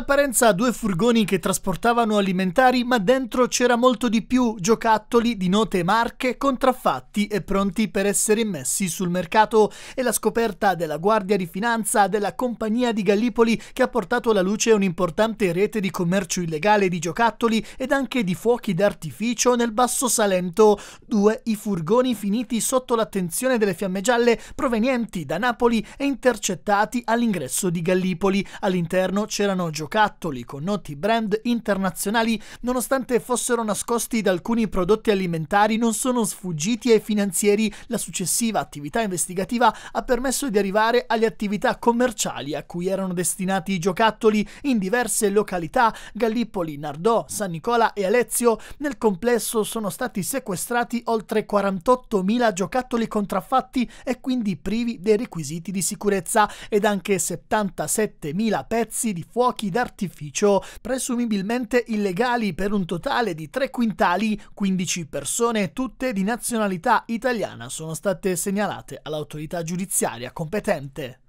apparenza due furgoni che trasportavano alimentari, ma dentro c'era molto di più, giocattoli di note marche contraffatti e pronti per essere immessi sul mercato. E la scoperta della Guardia di Finanza della Compagnia di Gallipoli che ha portato alla luce un'importante rete di commercio illegale di giocattoli ed anche di fuochi d'artificio nel Basso Salento. Due i furgoni finiti sotto l'attenzione delle fiamme gialle provenienti da Napoli e intercettati all'ingresso di Gallipoli. All'interno c'erano giocattoli giocattoli con noti brand internazionali, nonostante fossero nascosti da alcuni prodotti alimentari, non sono sfuggiti ai finanzieri. La successiva attività investigativa ha permesso di arrivare alle attività commerciali a cui erano destinati i giocattoli in diverse località, Gallipoli, Nardò, San Nicola e Alezio. Nel complesso sono stati sequestrati oltre 48.000 giocattoli contraffatti e quindi privi dei requisiti di sicurezza ed anche 77.000 pezzi di fuochi d'artificio presumibilmente illegali per un totale di 3 quintali, 15 persone tutte di nazionalità italiana sono state segnalate all'autorità giudiziaria competente.